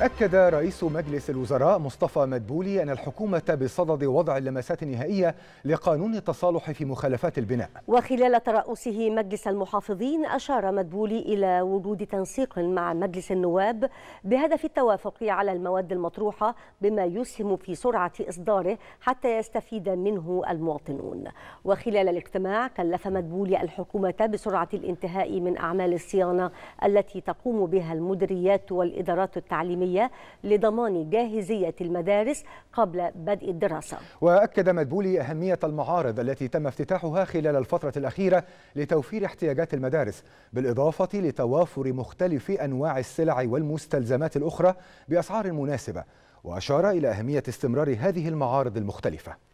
أكد رئيس مجلس الوزراء مصطفى مدبولي أن الحكومة بصدد وضع اللمسات النهائية لقانون التصالح في مخالفات البناء وخلال ترأسه مجلس المحافظين أشار مدبولي إلى وجود تنسيق مع مجلس النواب بهدف التوافق على المواد المطروحة بما يسهم في سرعة إصداره حتى يستفيد منه المواطنون وخلال الاجتماع كلف مدبولي الحكومة بسرعة الانتهاء من أعمال الصيانة التي تقوم بها المديريات والإدارات التعليمية الدولية لضمان جاهزية المدارس قبل بدء الدراسة وأكد مدبولي أهمية المعارض التي تم افتتاحها خلال الفترة الأخيرة لتوفير احتياجات المدارس بالإضافة لتوافر مختلف أنواع السلع والمستلزمات الأخرى بأسعار مناسبة وأشار إلى أهمية استمرار هذه المعارض المختلفة